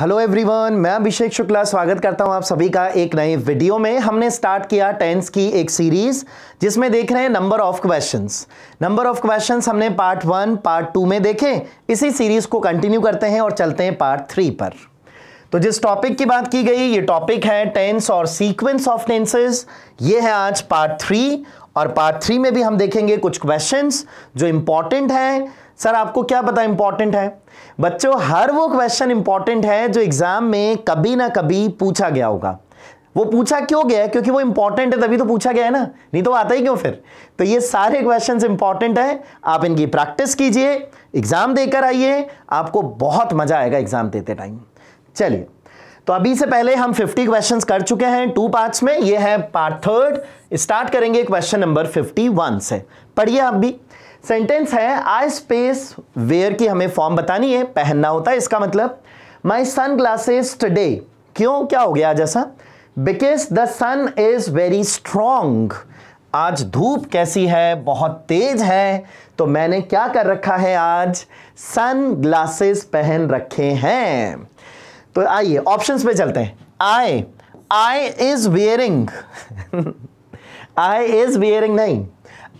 Hello everyone मैं अभिषेक शुक्ला स्वागत करता हूं आप सभी का एक नए वीडियो में हमने स्टार्ट किया टेंस की एक सीरीज जिसमें देख रहे हैं number of questions number of questions हमने पार्ट वन पार्ट टू में देखे इसी सीरीज को कंटिन्यू करते हैं और चलते हैं पार्ट थ्री पर तो जिस टॉपिक की बात की गई ये टॉपिक है टेंस और सीक्वेंस ऑफ टेंसेज ये है आज पार्ट थ्री और पार्ट थ्री में भी हम देखेंगे कुछ क्वेश्चन जो इंपॉर्टेंट हैं सर आपको क्या पता इंपॉर्टेंट है बच्चों हर वो क्वेश्चन इंपॉर्टेंट है जो एग्जाम में कभी ना कभी पूछा गया होगा वो पूछा क्यों गया क्योंकि वो इंपॉर्टेंट है तभी तो पूछा गया है ना नहीं तो आता ही क्यों फिर तो ये सारे क्वेश्चन इंपॉर्टेंट है आप इनकी प्रैक्टिस कीजिए एग्जाम देकर आइए आपको बहुत मजा आएगा एग्जाम देते टाइम चलिए तो अभी से पहले हम 50 क्वेश्चंस कर चुके हैं टू पार्ट्स में ये है पार्ट थर्ड स्टार्ट करेंगे क्वेश्चन नंबर 51 से पढ़िए आप भी सेंटेंस है आई स्पेस वेयर की हमें फॉर्म बतानी है पहनना होता है इसका मतलब माई सन ग्लासेस टूडे क्यों क्या हो गया ऐसा because the sun is very strong आज धूप कैसी है बहुत तेज है तो मैंने क्या कर रखा है आज सन ग्लासेस पहन रखे हैं तो आइए ऑप्शंस पे चलते हैं I I is wearing I is wearing नहीं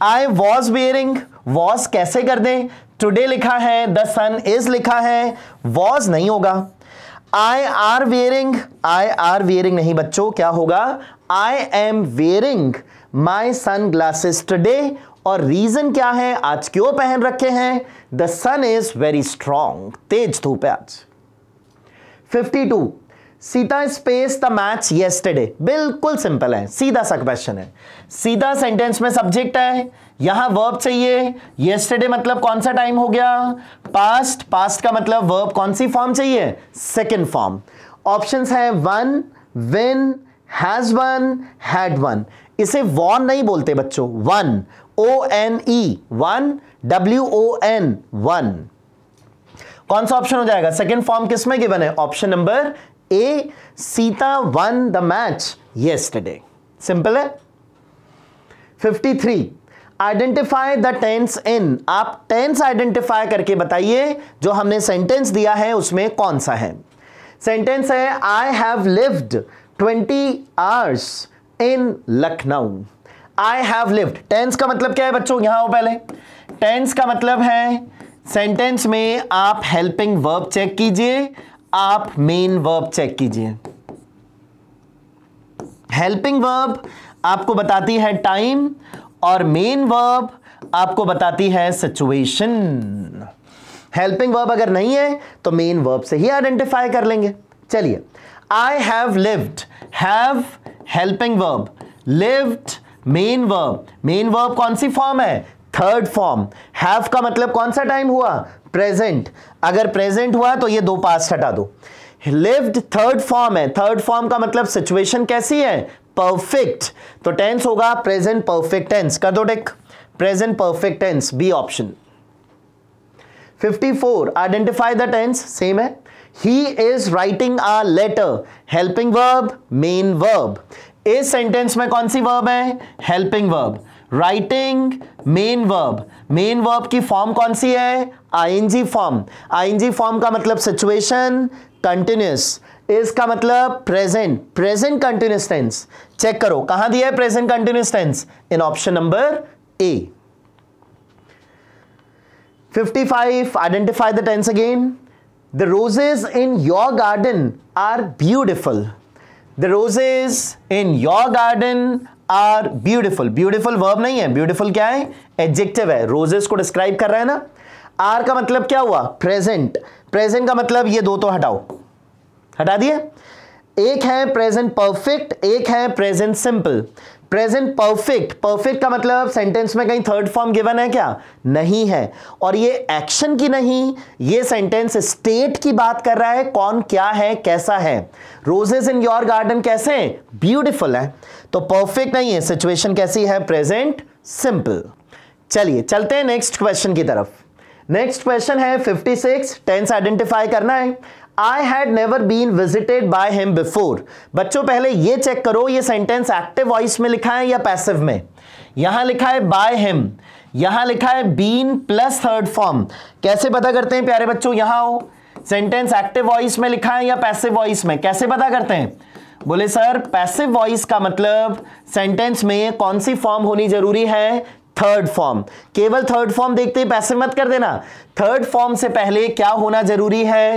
आई वॉज वेयरिंग वॉज कैसे कर दें टूडे लिखा है द सन इज लिखा है वॉज नहीं होगा I are wearing I are wearing नहीं बच्चों क्या होगा I am wearing my sunglasses today और रीजन क्या है आज क्यों पहन रखे हैं the sun is very strong तेज धूप है आज 52 Sita space the match yesterday बिल्कुल सिंपल है सीधा सा क्वेश्चन है सीधा सेंटेंस में सब्जेक्ट है यहां वर्ब चाहिए येस्टरडे मतलब कौन सा टाइम हो गया पास्ट पास्ट का मतलब वर्ब कौन सी फॉर्म चाहिए सेकेंड फॉर्म ऑप्शन है won win has won had won इसे वॉन नहीं बोलते बच्चों one O N E won W O N won कौन सा ऑप्शन हो जाएगा सेकेंड फॉर्म किस में गिवन है option number A Sita won the match yesterday simple है 53 आइडेंटिफाई द टेंस इन आप टेंस आइडेंटिफाई करके बताइए जो हमने सेंटेंस दिया है उसमें कौन सा है सेंटेंस है I have lived 20 hours in Lucknow I have lived tense का मतलब क्या है बच्चों यहां हो पहले टेंस का मतलब है सेंटेंस में आप हेल्पिंग वर्ब चेक कीजिए आप मेन वर्ब चेक कीजिए हेल्पिंग वर्ब आपको बताती है टाइम और मेन वर्ब आपको बताती है सिचुएशन हेल्पिंग वर्ब अगर नहीं है तो मेन वर्ब से ही आइडेंटिफाई कर लेंगे चलिए I have lived have helping verb lived main verb main verb कौन सी फॉर्म है थर्ड फॉर्म हैव का मतलब कौन सा टाइम हुआ प्रेजेंट अगर प्रेजेंट हुआ तो ये दो पास हटा दो लिव्ड थर्ड फॉर्म है थर्ड फॉर्म का मतलब सिचुएशन कैसी है परफेक्ट तो टेंस होगा प्रेजेंट परफेक्ट टेंस कर दो take present perfect tense B option 54 identify the tense same है he is writing a letter helping verb main verb इस सेंटेंस में कौन सी वर्ब है helping verb writing main verb main verb की form कौन सी है आईएनजी फॉर्म आईएनजी फॉर्म का मतलब सिचुएशन कंटिन्यूस इज का मतलब present present continuous tense check करो कहां दिया है present continuous tense in option number A 55 identify the tense again the roses in your garden are beautiful the roses in your garden are beautiful beautiful verb नहीं है beautiful क्या है adjective है roses को डिस्क्राइब कर रहा है ना आर का मतलब क्या हुआ प्रेजेंट प्रेजेंट का मतलब ये दो तो हटाओ हटा दिया एक है प्रेजेंट परफेक्ट एक है present simple present perfect perfect का मतलब सेंटेंस में कहीं थर्ड फॉर्म गिवन है क्या नहीं है और ये एक्शन की नहीं ये सेंटेंस स्टेट की बात कर रहा है कौन क्या है कैसा है रोजेज इन योर गार्डन कैसे हैं ब्यूटिफुल है तो परफेक्ट नहीं है सिचुएशन कैसी है प्रेजेंट सिंपल चलिए चलते हैं नेक्स्ट क्वेश्चन की तरफ नेक्स्ट क्वेश्चन है 56 टेंस आइडेंटिफाई करना है I had never been visited by him before बच्चों पहले ये चेक करो ये सेंटेंस एक्टिव वॉइस में लिखा है या पैसिव में यहां लिखा है बाय हिम यहां लिखा है बीन प्लस थर्ड फॉर्म कैसे पता करते हैं प्यारे बच्चों यहां हो सेंटेंस एक्टिव वॉइस में लिखा है या पैसिव वॉइस में कैसे पता करते हैं बोले सर पैसिव वॉइस का मतलब सेंटेंस में कौन सी फॉर्म होनी जरूरी है थर्ड फॉर्म केवल थर्ड फॉर्म देखते ही पैसे मत कर देना थर्ड फॉर्म से पहले क्या होना जरूरी है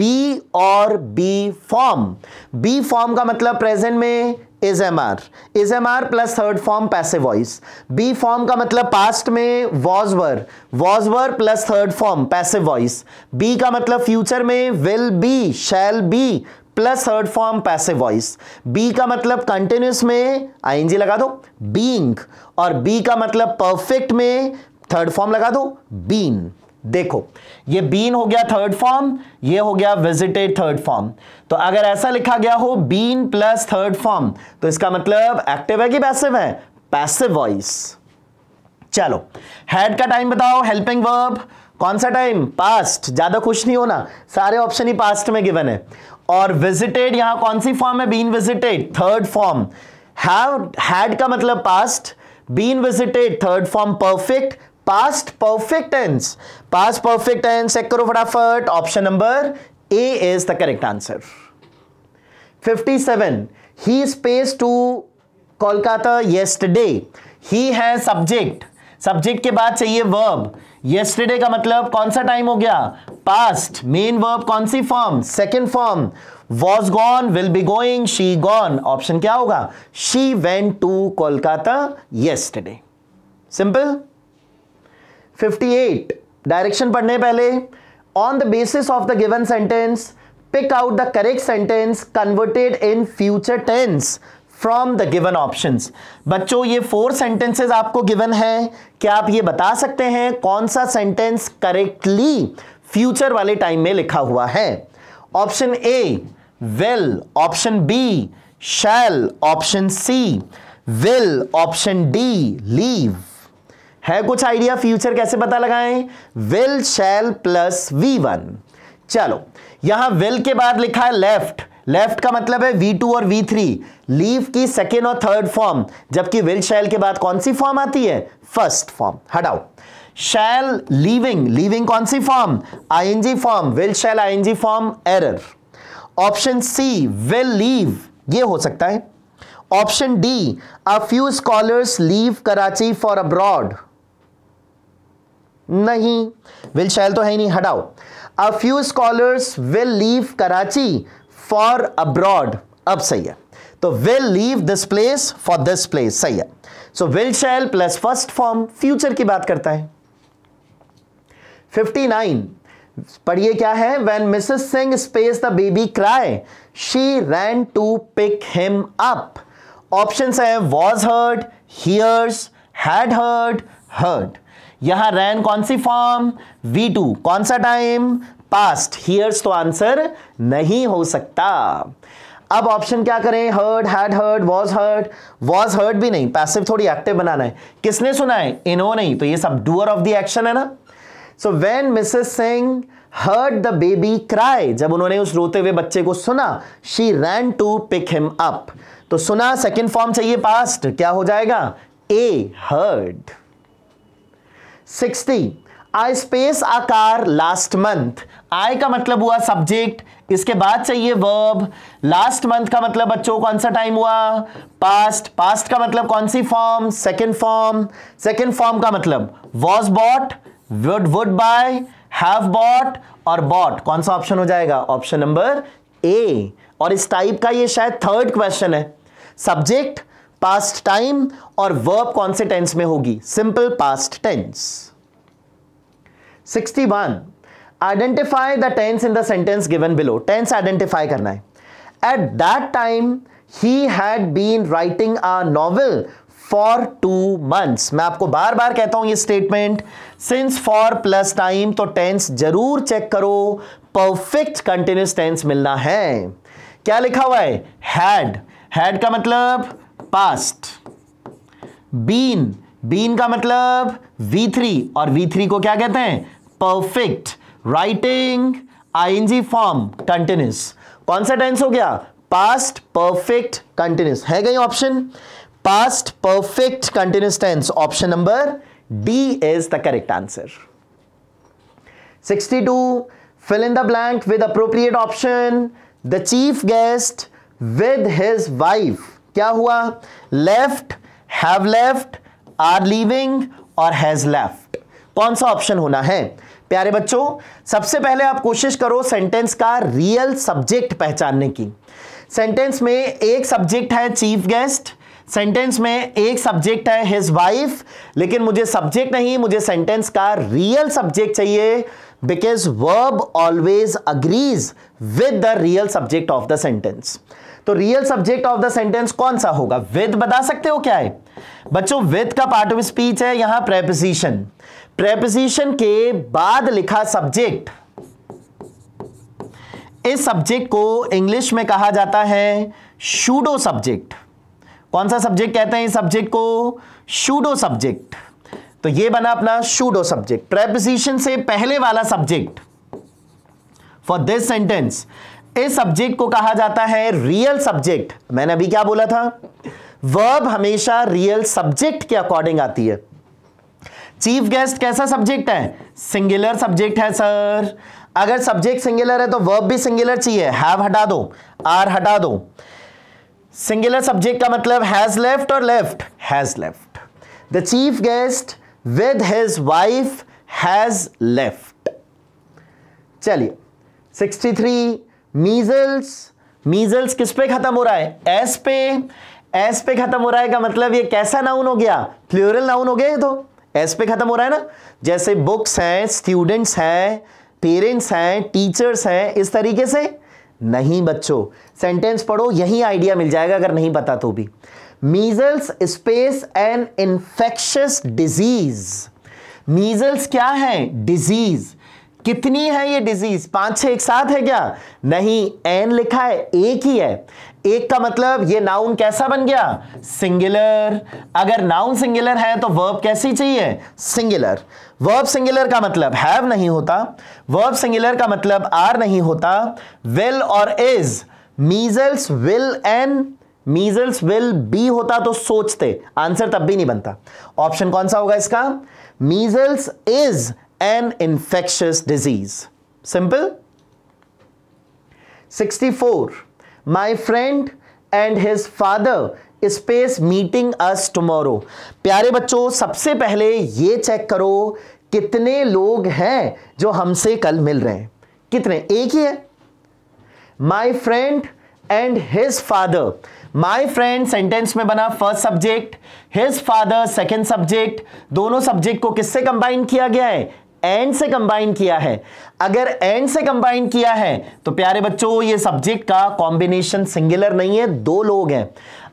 बी और बी फॉर्म बी फॉर्म का मतलब प्रेजेंट में is am are is am are plus third form passive voice be form का मतलब पास्ट में was were was were plus third form passive voice be का मतलब फ्यूचर में will be shall be plus third form passive voice be का मतलब continuous में ING लगा दो बीइंग और बी का मतलब परफेक्ट में थर्ड फॉर्म लगा दो बीन देखो ये बीन हो गया थर्ड फॉर्म ये हो गया विजिटेड थर्ड फॉर्म तो अगर ऐसा लिखा गया हो बीन प्लस थर्ड फॉर्म तो इसका मतलब एक्टिव है कि पैसिव है पैसिव वॉइस चलो हेड का टाइम बताओ हेल्पिंग वर्ब कौन सा टाइम पास्ट ज्यादा खुश नहीं होना सारे ऑप्शन ही पास्ट में गिवन है और विजिटेड यहां कौन सी फॉर्म है been visited third form had का मतलब past been visited third form perfect past perfect tense past perfect tense एक करो फटाफट option number A is the correct answer 57 he space to Kolkata yesterday ही है सब्जेक्ट सब्जेक्ट के बाद चाहिए वर्ब येस्टरडे का मतलब कौन सा टाइम हो गया पास्ट मेन वर्ब कौन सी form second form was gone will be going she gone option क्या होगा she went to Kolkata yesterday simple 58 direction पढ़ने पहले on the basis of the given sentence pick out the correct sentence converted in future tense from the given option बच्चों ये four sentences आपको given है क्या आप ये बता सकते हैं कौन सा सेंटेंस करेक्टली फ्यूचर वाले टाइम में लिखा हुआ है option A well option B shall option C will option D leave है कुछ आइडिया फ्यूचर कैसे पता लगाएं will shall plus V one चलो यहां विल के बाद लिखा है लेफ्ट लेफ्ट का मतलब है वी टू और वी थ्री लीव की सेकेंड और थर्ड फॉर्म जबकि विल शैल के बाद कौन सी फॉर्म आती है फर्स्ट फॉर्म हटाओ शैल लीविंग लीविंग कौन सी form ING form will shall ING form error option C will leave ये हो सकता है option D a few scholars leave Karachi for abroad नहीं विल शैल तो है ही नहीं हटाओ a few scholars will leave Karachi for abroad अब सही है तो will leave this place for this place सही है so will shall plus first form future की बात करता है 59 पढ़िए क्या है when Mrs Singh space the baby cry she ran to pick him up options है was heard hears had heard heard यहां रैन कौन सी फॉर्म वी टू कौन सा टाइम पास्ट हियर्स तो आंसर नहीं हो सकता अब ऑप्शन क्या करें heard had heard was heard was heard भी नहीं पैसिव थोड़ी एक्टिव बनाना है किसने सुना है इन्होंने तो ये सब डूअर ऑफ द एक्शन है ना so when Mrs Singh heard the baby cry जब उन्होंने उस रोते हुए बच्चे को सुना she ran to pick him up तो सुना सेकेंड फॉर्म चाहिए पास्ट क्या हो जाएगा A heard sixty I space a car last month I का मतलब हुआ सब्जेक्ट इसके बाद चाहिए वर्ब लास्ट मंथ का मतलब बच्चों कौन सा टाइम हुआ पास्ट पास्ट का मतलब कौन सी form second form second form का मतलब was bought would would buy have bought और बॉट कौन सा ऑप्शन हो जाएगा ऑप्शन नंबर ए और इस टाइप का ये शायद थर्ड क्वेश्चन है सब्जेक्ट पास्ट टाइम और वर्ब कौन से टेंस में होगी simple past tense 61 identify the tense in the sentence given below tense identify करना है at that time he had been writing a novel for two months मैं आपको बार बार कहता हूं ये statement since for plus time तो टेंस जरूर चेक करो परफेक्ट कंटिन्यूस टेंस मिलना है क्या लिखा हुआ है हैड हैड का मतलब पास्ट बीन बीन का मतलब V3 और V3 को क्या कहते हैं perfect writing ING form continuous कौन सा टेंस हो गया पास्ट परफेक्ट कंटिन्यूस है कहीं option past perfect continuous tense option number D is the correct answer 62 fill in the blank with appropriate option the chief guest with his wife क्या हुआ left have left are leaving और has left कौन सा option होना है प्यारे बच्चों सबसे पहले आप कोशिश करो सेंटेंस का रियल सब्जेक्ट पहचानने की सेंटेंस में एक सब्जेक्ट है चीफ गेस्ट सेंटेंस में एक सब्जेक्ट है हिज वाइफ लेकिन मुझे सब्जेक्ट नहीं मुझे सेंटेंस का रियल सब्जेक्ट चाहिए because verb always agrees with the real subject of the sentence तो real subject of the sentence कौन सा होगा विद बता सकते हो क्या है बच्चों विद का पार्ट ऑफ स्पीच है यहां प्रेपोजिशन प्रेपोजिशन के बाद लिखा सब्जेक्ट इस सब्जेक्ट को इंग्लिश में कहा जाता है शूडो सब्जेक्ट कौन सा सब्जेक्ट कहते हैं इस सब्जेक्ट को शूडो सब्जेक्ट तो ये बना अपना शूडो सब्जेक्ट प्रेपोजिशन से पहले वाला सब्जेक्ट फॉर दिस सेंटेंस इस सब्जेक्ट को कहा जाता है रियल सब्जेक्ट मैंने अभी क्या बोला था वर्ब हमेशा रियल सब्जेक्ट के अकॉर्डिंग आती है चीफ गेस्ट कैसा सब्जेक्ट है सिंगुलर सब्जेक्ट है सर अगर सब्जेक्ट सिंगुलर है तो वर्ब भी सिंगुलर चाहिए हैव हटा दो आर हटा दो सिंगुलर सब्जेक्ट का मतलब हैज लेफ्ट और left has left the chief guest with his wife has left चलिए 63 मीजल्स मीजल्स किस पे खत्म हो रहा है एस पे एस पे खत्म हो रहा है का मतलब ये कैसा नाउन हो गया फ्लोरल नाउन हो गया ये तो एस पे खत्म हो रहा है ना जैसे बुक्स हैं स्टूडेंट्स हैं पेरेंट्स हैं टीचर्स हैं इस तरीके से नहीं बच्चों सेंटेंस पढ़ो यही आइडिया मिल जाएगा अगर नहीं पता तो भी measles space and infectious disease measles क्या है डिजीज कितनी है ये डिजीज पांच छह एक साथ है क्या नहीं एन लिखा है एक ही है एक का मतलब ये नाउन कैसा बन गया सिंगुलर अगर नाउन सिंगुलर है तो वर्ब कैसी चाहिए सिंगुलर वर्ब सिंगुलर का मतलब हैव नहीं होता वर्ब सिंगुलर का मतलब आर नहीं होता विल और is measles will an measles will be होता तो सोचते आंसर तब भी नहीं बनता ऑप्शन कौन सा होगा इसका measles is an infectious disease. Simple? 64. My friend and his father space meeting us tomorrow प्यारे बच्चों सबसे पहले ये चेक करो कितने लोग हैं जो हमसे कल मिल रहे हैं कितने एक ही है my friend and his father my friend sentence में बना first subject his father second subject दोनों सब्जेक्ट को किससे कंबाइन किया गया है एंड से कंबाइन किया है अगर एंड से कंबाइन किया है तो प्यारे बच्चों ये सब्जेक्ट का कॉम्बिनेशन सिंगुलर नहीं है दो लोग हैं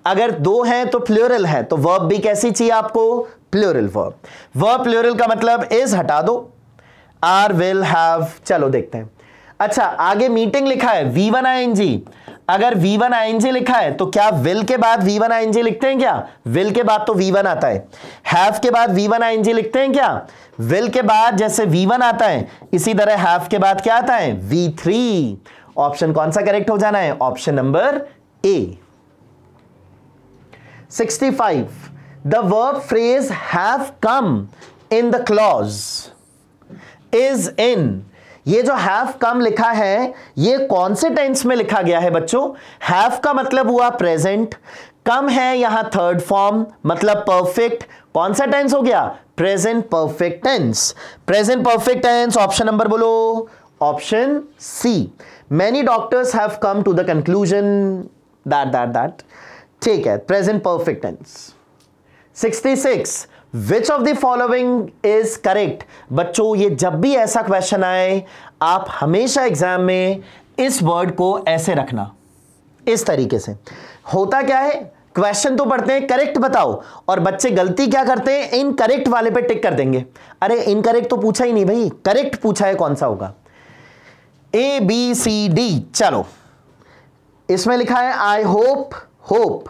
अगर दो हैं तो प्लूरल है तो वर्ब भी कैसी चाहिए आपको प्लूरल वर्ब वर्ब प्लूरल का मतलब इज हटा दो आर विल हैव चलो देखते हैं अच्छा आगे मीटिंग लिखा है वी वन आईएनजी अगर वी वन एनजी लिखा है तो क्या विल के बाद वी वन एनजी लिखते हैं क्या विल के बाद तो वी वन आता है हैव के बाद वी वन लिखते हैं क्या विल के बाद जैसे वी वन आता है इसी तरह हैव के बाद क्या आता है वी थ्री ऑप्शन कौन सा करेक्ट हो जाना है option number A 65 the verb phrase have come in the clause is in ये जो हैव कम लिखा है ये कौन से टेंस में लिखा गया है बच्चों हैव का मतलब हुआ प्रेजेंट कम है यहां थर्ड फॉर्म मतलब परफेक्ट कौन सा टेंस हो गया present perfect tense present perfect tense option number बोलो option C many doctors have come to the conclusion that that that ठीक है present perfect tense six which of the following is correct बच्चों ये जब भी ऐसा क्वेश्चन आए आप हमेशा एग्जाम में इस वर्ड को ऐसे रखना इस तरीके से होता क्या है क्वेश्चन तो पढ़ते हैं करेक्ट बताओ और बच्चे गलती क्या करते हैं इन करेक्ट वाले पे टिक कर देंगे अरे इनकरेक्ट तो पूछा ही नहीं भाई करेक्ट पूछा है कौन सा होगा ए बी सी डी चलो इसमें लिखा है I hope hope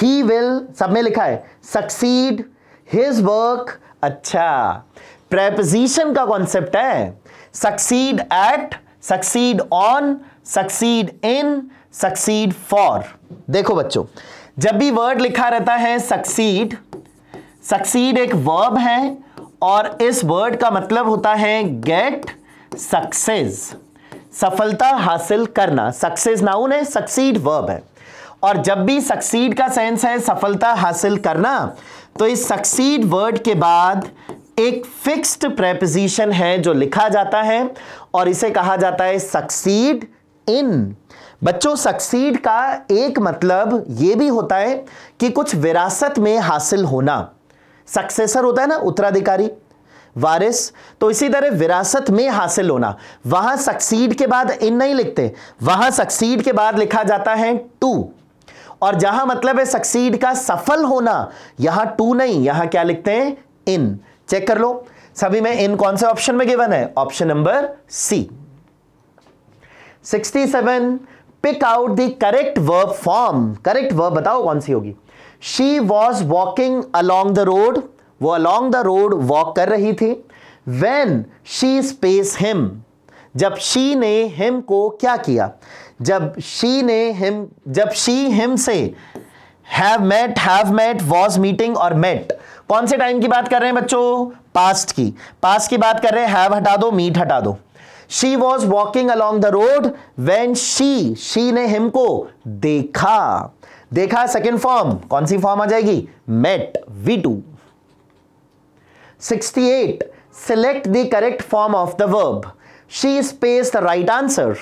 he will सब में लिखा है सक्सीड हिज वर्क अच्छा प्रेपोजिशन का कॉन्सेप्ट है succeed at succeed on succeed in succeed for देखो बच्चों जब भी वर्ड लिखा रहता है सक्सीड सक्सीड एक वर्ब है और इस वर्ड का मतलब होता है गेट सक्सेस सफलता हासिल करना सक्सेस नाउन है सक्सीड वर्ब है और जब भी सक्सीड का सेंस है सफलता हासिल करना तो इस सक्सीड वर्ड के बाद एक फिक्स्ड प्रेपोजिशन है जो लिखा जाता है और इसे कहा जाता है सक्सीड इन बच्चों सक्सीड का एक मतलब यह भी होता है कि कुछ विरासत में हासिल होना सक्सेसर होता है ना उत्तराधिकारी वारिस तो इसी तरह विरासत में हासिल होना वहां सक्सीड के बाद इन नहीं लिखते वहां सक्सीड के बाद लिखा जाता है टू और जहां मतलब है सक्सीड का सफल होना यहां टू नहीं यहां क्या लिखते हैं इन चेक कर लो सभी में इन कौन से ऑप्शन में गिवन है option number C 67 pick out the correct verb form correct verb बताओ कौन सी होगी she was walking along the road वो अलोंग द रोड वॉक कर रही थी वेन शी स्पेस हिम जब शी ने हिम को क्या किया जब शी ने हिम जब शी हिम से have met have met was meeting और मेट कौन से टाइम की बात कर रहे हैं बच्चों पास्ट की पास्ट की बात कर रहे हैं हैव हटा दो मीट हटा दो she was walking along the road when she she ने हिम को देखा देखा सेकेंड फॉर्म कौन सी फॉर्म आ जाएगी met V two sixty eight select the correct form of the verb she space the right answer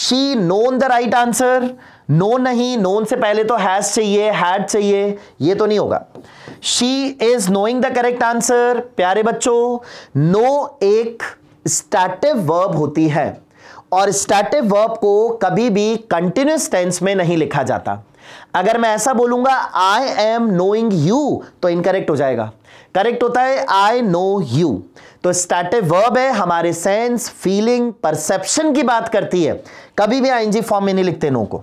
she known the right answer no नहीं known से पहले तो हैज चाहिए हैड चाहिए ये तो नहीं होगा she is knowing the correct answer प्यारे बच्चों नो एक स्टैटिव वर्ब होती है और स्टैटिव वर्ब को कभी भी कंटिन्यूस टेंस में नहीं लिखा जाता अगर मैं ऐसा बोलूंगा आई एम नोइंग यू तो इनकरेक्ट हो जाएगा करेक्ट होता है आई नो यू तो स्टैटिव वर्ब है हमारे सेंस फीलिंग परसेप्शन की बात करती है कभी भी आईएनजी फॉर्म में नहीं लिखते नो को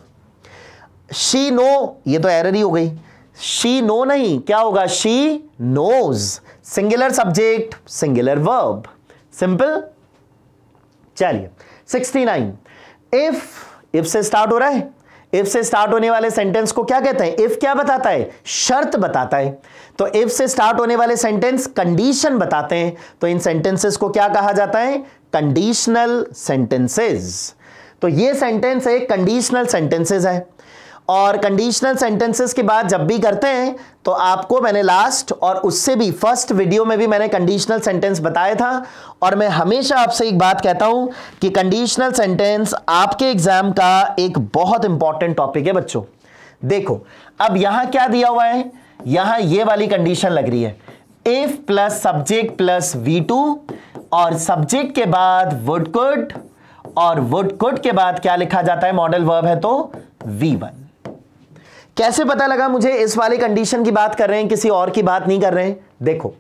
शी नो ये तो एरर ही हो गई शी नो नहीं क्या होगा she knows singular subject singular verb simple चलिए 69 इफ इफ से स्टार्ट हो रहा है इफ से स्टार्ट होने वाले सेंटेंस को क्या कहते हैं इफ क्या बताता है शर्त बताता है तो इफ से स्टार्ट होने वाले सेंटेंस कंडीशन बताते हैं तो इन सेंटेंसेस को क्या कहा जाता है कंडीशनल सेंटेंसेस तो ये सेंटेंस एक कंडीशनल सेंटेंसेस है और कंडीशनल सेंटेंसेस के बाद जब भी करते हैं तो आपको मैंने लास्ट और उससे भी फर्स्ट वीडियो में भी मैंने कंडीशनल सेंटेंस बताया था और मैं हमेशा आपसे एक बात कहता हूं कि कंडीशनल सेंटेंस आपके एग्जाम का एक बहुत इंपॉर्टेंट टॉपिक है बच्चों देखो अब यहां क्या दिया हुआ है यहां ये वाली कंडीशन लग रही है if plus subject plus V two और सब्जेक्ट के बाद वुड कुड और वुड कुड के बाद क्या लिखा जाता है मॉडल वर्ब है तो वी वन कैसे पता लगा मुझे इस वाले कंडीशन की बात कर रहे हैं किसी और की बात नहीं कर रहे हैं देखो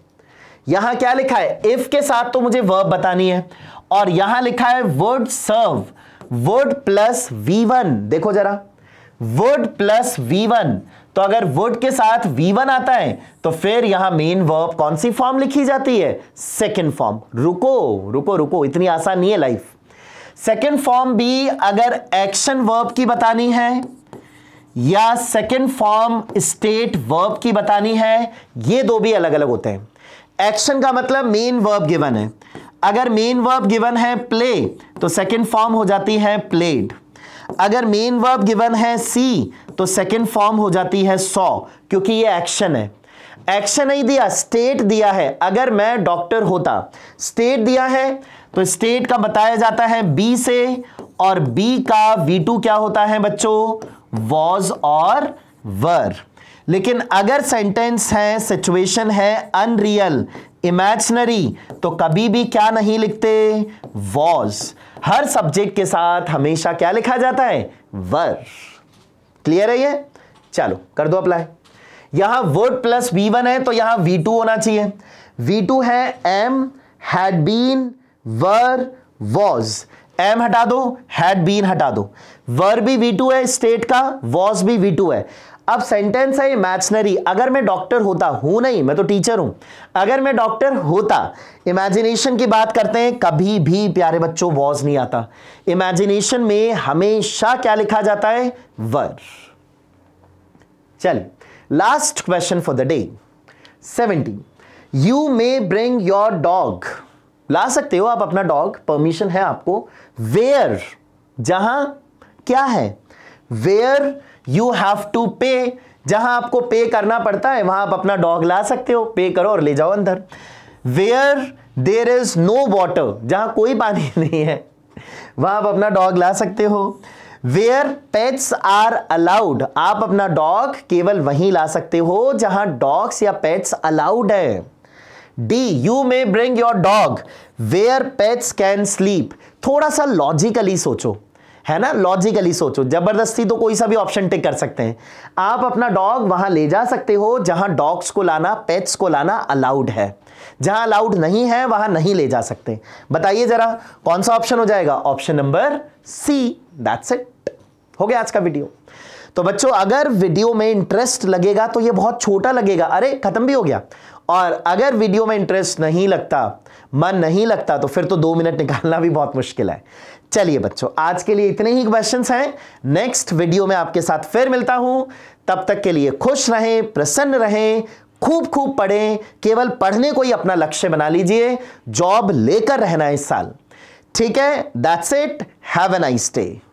यहां क्या लिखा है इफ के साथ तो मुझे वर्ब बतानी है और यहां लिखा है word serve word plus V one देखो जरा वर्ड प्लस वी वन तो अगर वर्ड के साथ वी वन आता है तो फिर यहां मेन वर्ब कौन सी फॉर्म लिखी जाती है सेकेंड फॉर्म रुको रुको रुको इतनी आसान नहीं है लाइफ सेकेंड फॉर्म भी अगर एक्शन वर्ब की बतानी है या सेकेंड फॉर्म स्टेट वर्ब की बतानी है ये दो भी अलग अलग होते हैं एक्शन का मतलब मेन वर्ब गिवन है अगर मेन वर्ब गिवन है प्ले तो सेकेंड फॉर्म हो जाती है प्लेड अगर मेन वर्ब गिवन है सी तो सेकेंड फॉर्म हो जाती है सॉ क्योंकि ये एक्शन है एक्शन नहीं दिया स्टेट दिया है अगर मैं डॉक्टर होता स्टेट दिया है तो स्टेट का बताया जाता है बी से और बी का वी टू क्या होता है बच्चों वॉज और वर लेकिन अगर सेंटेंस है सिचुएशन है अनरियल इमेजनरी तो कभी भी क्या नहीं लिखते वॉज हर सब्जेक्ट के साथ हमेशा क्या लिखा जाता है वर क्लियर है ये चलो कर दो अप्लाई यहां वर्ड प्लस वी वन है तो यहां वी टू होना चाहिए वी टू है am had been were was am हटा दो हैड बीन हटा दो वर भी वी टू है स्टेट का वॉज भी वी टू है अब सेंटेंस है इमेजनरी अगर मैं डॉक्टर होता हूं नहीं मैं तो टीचर हूं अगर मैं डॉक्टर होता इमेजिनेशन की बात करते हैं कभी भी प्यारे बच्चों वॉज नहीं आता इमेजिनेशन में हमेशा क्या लिखा जाता है वर चल last question for the day seventeen you may bring your dog ला सकते हो आप अपना डॉग परमिशन है आपको वेयर जहां क्या है वेयर यू हैव टू पे जहां आपको पे करना पड़ता है वहां आप अपना डॉग ला सकते हो पे करो और ले जाओ अंदर where there is no water जहां कोई पानी नहीं है वहां आप अपना डॉग ला सकते हो वेयर पेट्स आर अलाउड आप अपना डॉग केवल वहीं ला सकते हो जहां डॉग्स या पेट्स अलाउड है D you may bring your dog where pets can sleep थोड़ा सा लॉजिकली सोचो है ना लॉजिकली सोचो जबरदस्ती तो कोई सा भी ऑप्शन टिक कर सकते हैं आप अपना डॉग वहां ले जा सकते हो जहां डॉग्स को लाना पेट्स को लाना अलाउड है जहां अलाउड नहीं है वहां नहीं ले जा सकते बताइए जरा कौन सा ऑप्शन हो जाएगा option number C that's it हो गया आज का वीडियो तो बच्चों अगर वीडियो में इंटरेस्ट लगेगा तो ये बहुत छोटा लगेगा अरे खत्म भी हो गया और अगर वीडियो में इंटरेस्ट नहीं लगता मन नहीं लगता तो फिर तो दो मिनट निकालना भी बहुत मुश्किल है चलिए बच्चों आज के लिए इतने ही क्वेश्चन हैं नेक्स्ट वीडियो में आपके साथ फिर मिलता हूं तब तक के लिए खुश रहें प्रसन्न रहें खूब खूब पढ़ें केवल पढ़ने को ही अपना लक्ष्य बना लीजिए जॉब लेकर रहना इस साल ठीक है that's it have a nice day